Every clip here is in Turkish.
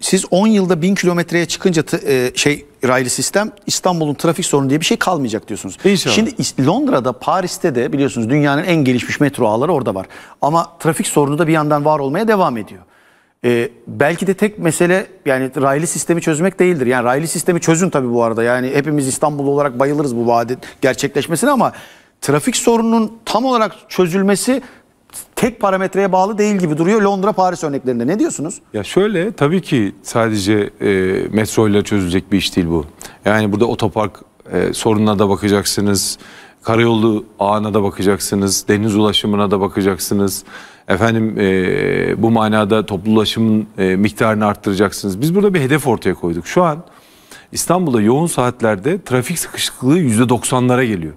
siz 10 yılda 1000 kilometreye çıkınca e, şey raylı sistem İstanbul'un trafik sorunu diye bir şey kalmayacak diyorsunuz. İnşallah. Şimdi Londra'da, Paris'te de biliyorsunuz dünyanın en gelişmiş metro ağları orada var. Ama trafik sorunu da bir yandan var olmaya devam ediyor. Ee, belki de tek mesele yani raylı sistemi çözmek değildir. Yani raylı sistemi çözün tabii bu arada. Yani hepimiz İstanbullu olarak bayılırız bu vaadin gerçekleşmesine ama trafik sorununun tam olarak çözülmesi tek parametreye bağlı değil gibi duruyor Londra-Paris örneklerinde. Ne diyorsunuz? Ya şöyle tabii ki sadece e, metro ile çözülecek bir iş değil bu. Yani burada otopark e, sorununa da bakacaksınız. Karayolu ağına da bakacaksınız. Deniz ulaşımına da bakacaksınız. Efendim e, bu manada toplu ulaşımın e, miktarını arttıracaksınız. Biz burada bir hedef ortaya koyduk. Şu an İstanbul'da yoğun saatlerde trafik sıkışıklığı %90'lara geliyor.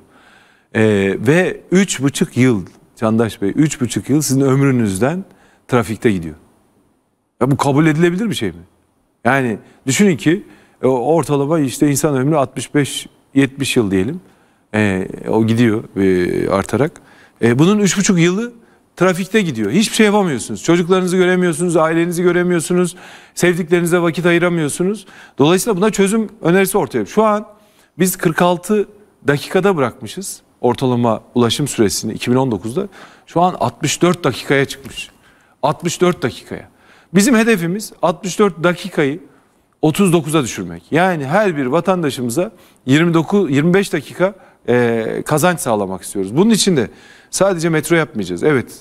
E, ve 3,5 yıl Candaş Bey 3,5 yıl sizin ömrünüzden trafikte gidiyor. Ya bu kabul edilebilir bir şey mi? Yani düşünün ki e, ortalama işte insan ömrü 65-70 yıl diyelim. E, o gidiyor e, artarak. E, bunun 3,5 yılı trafikte gidiyor. Hiçbir şey yapamıyorsunuz. Çocuklarınızı göremiyorsunuz, ailenizi göremiyorsunuz, sevdiklerinize vakit ayıramıyorsunuz. Dolayısıyla buna çözüm önerisi ortaya. Şu an biz 46 dakikada bırakmışız ortalama ulaşım süresini 2019'da şu an 64 dakikaya çıkmış. 64 dakikaya. Bizim hedefimiz 64 dakikayı 39'a düşürmek. Yani her bir vatandaşımıza 29 25 dakika e, kazanç sağlamak istiyoruz. Bunun için de sadece metro yapmayacağız. Evet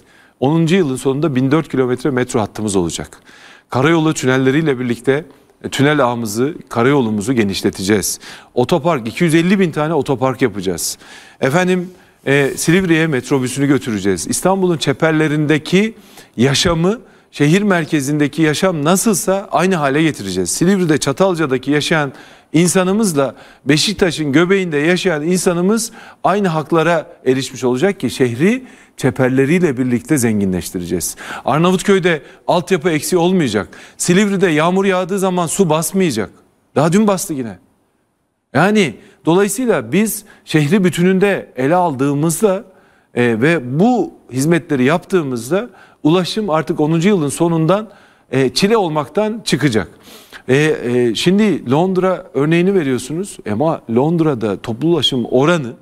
10. yılın sonunda 1004 kilometre metro hattımız olacak. Karayolu tünelleriyle birlikte e, tünel ağımızı, karayolumuzu genişleteceğiz. Otopark, 250 bin tane otopark yapacağız. Efendim e, Silivri'ye metrobüsünü götüreceğiz. İstanbul'un çeperlerindeki yaşamı şehir merkezindeki yaşam nasılsa aynı hale getireceğiz. Silivri'de Çatalca'daki yaşayan insanımızla Beşiktaş'ın göbeğinde yaşayan insanımız aynı haklara erişmiş olacak ki şehri çeperleriyle birlikte zenginleştireceğiz. Arnavutköy'de altyapı eksiği olmayacak. Silivri'de yağmur yağdığı zaman su basmayacak. Daha dün bastı yine. Yani dolayısıyla biz şehri bütününde ele aldığımızda e, ve bu hizmetleri yaptığımızda ulaşım artık 10. yılın sonundan e, çile olmaktan çıkacak. E, e, şimdi Londra örneğini veriyorsunuz ama Londra'da toplu ulaşım oranı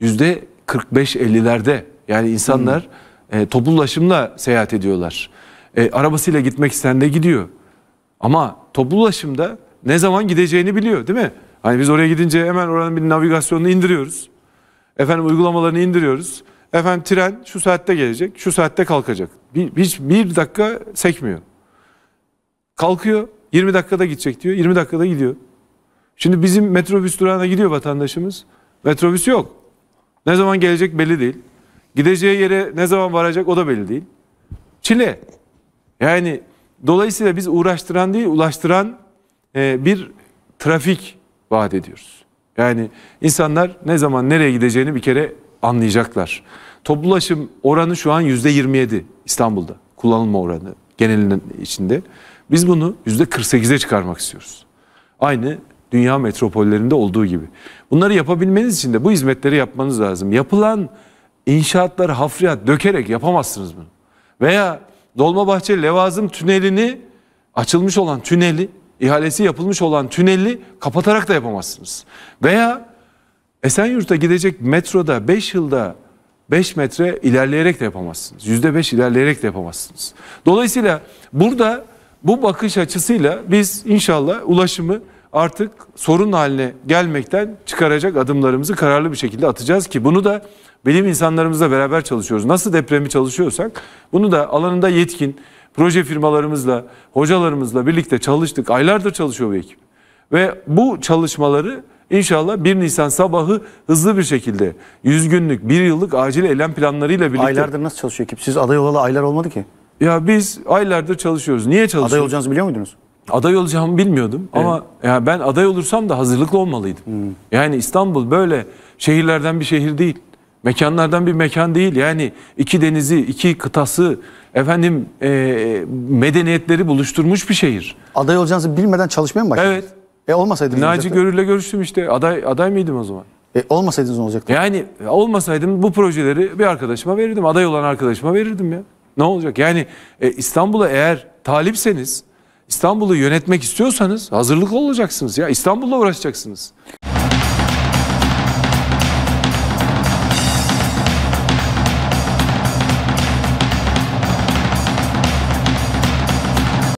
yüzde 45-50'lerde yani insanlar hmm. e, toplu ulaşımla seyahat ediyorlar. E, arabasıyla gitmek isteyen de gidiyor. Ama toplu ulaşımda ne zaman gideceğini biliyor değil mi? Hani biz oraya gidince hemen oranın bir navigasyonunu indiriyoruz. Efendim uygulamalarını indiriyoruz. Efendim tren şu saatte gelecek, şu saatte kalkacak. hiç bir dakika sekmiyor. Kalkıyor, 20 dakikada gidecek diyor, 20 dakikada gidiyor. Şimdi bizim metrobüs durağına gidiyor vatandaşımız. Metrobüs yok. Ne zaman gelecek belli değil. Gideceği yere ne zaman varacak o da belli değil. Çile. Yani dolayısıyla biz uğraştıran değil, ulaştıran e, bir trafik vaat ediyoruz. Yani insanlar ne zaman nereye gideceğini bir kere anlayacaklar. Toplu ulaşım oranı şu an yüzde %27 İstanbul'da kullanılma oranı genelinin içinde. Biz bunu yüzde %48'e çıkarmak istiyoruz. Aynı dünya metropollerinde olduğu gibi. Bunları yapabilmeniz için de bu hizmetleri yapmanız lazım. Yapılan inşaatları hafriyat dökerek yapamazsınız bunu. Veya Dolmabahçe Levazım tünelini açılmış olan tüneli, ihalesi yapılmış olan tüneli kapatarak da yapamazsınız. Veya Esenyurt'a gidecek metroda 5 yılda 5 metre ilerleyerek de yapamazsınız. %5 ilerleyerek de yapamazsınız. Dolayısıyla burada bu bakış açısıyla biz inşallah ulaşımı artık sorun haline gelmekten çıkaracak adımlarımızı kararlı bir şekilde atacağız ki bunu da bilim insanlarımızla beraber çalışıyoruz. Nasıl depremi çalışıyorsak bunu da alanında yetkin proje firmalarımızla, hocalarımızla birlikte çalıştık. Aylardır çalışıyor bu ekip. Ve bu çalışmaları İnşallah 1 Nisan sabahı hızlı bir şekilde 100 günlük, 1 yıllık acil eylem planlarıyla birlikte. Aylardır nasıl çalışıyor ekip? Siz aday olalı aylar olmadı ki. Ya biz aylardır çalışıyoruz. Niye çalışıyoruz? Aday olacağınızı biliyor muydunuz? Aday olacağımı bilmiyordum evet. ama ya ben aday olursam da hazırlıklı olmalıydım. Hmm. Yani İstanbul böyle şehirlerden bir şehir değil. Mekanlardan bir mekan değil. Yani iki denizi, iki kıtası, efendim e, medeniyetleri buluşturmuş bir şehir. Aday olacağınızı bilmeden çalışmaya mı başladınız? Evet. E olmasaydınız Naci olacaktı. Görür'le görüştüm işte. Aday aday mıydım o zaman? E olmasaydınız olacaktı. Yani e, olmasaydım bu projeleri bir arkadaşıma verirdim. Aday olan arkadaşıma verirdim ya. Ne olacak? Yani e, İstanbul'a eğer talipseniz, İstanbul'u yönetmek istiyorsanız hazırlıklı olacaksınız ya. İstanbul'la uğraşacaksınız.